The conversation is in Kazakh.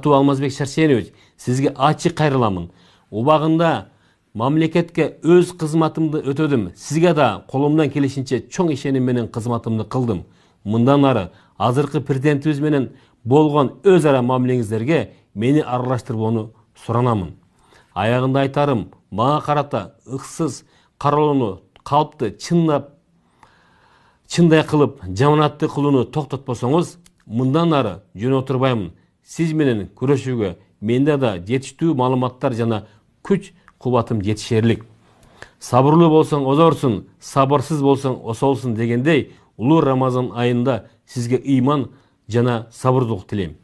аттуу алмазбек шаршенович сизге ачык кайрыламын убагында мамлекетке өз қызматымды өтедім. сізге да қолымдан келешінше чоң ишеним менен қызматымды қылдым. мындан ары азырқы президентибиз менен болған өз ара мені мени аралаштырбоону сұранамын. Аяғында айтарым маңа қарата ұқсыз қаралуыны қалыпты, чынлап чындай қылып, жаманатты кылууну токтотпосоңуз мындан ары жөн отырбаймын сиз менен күрөшүүгө менде да жетиштүү маалыматтар жана күч кубатым жетишерлик сабырлуу болсоң озорсун сабырсыз болсоң осолсун дегендей улуу рамазан айында сизге ыйман жана сабырдуулук тилейм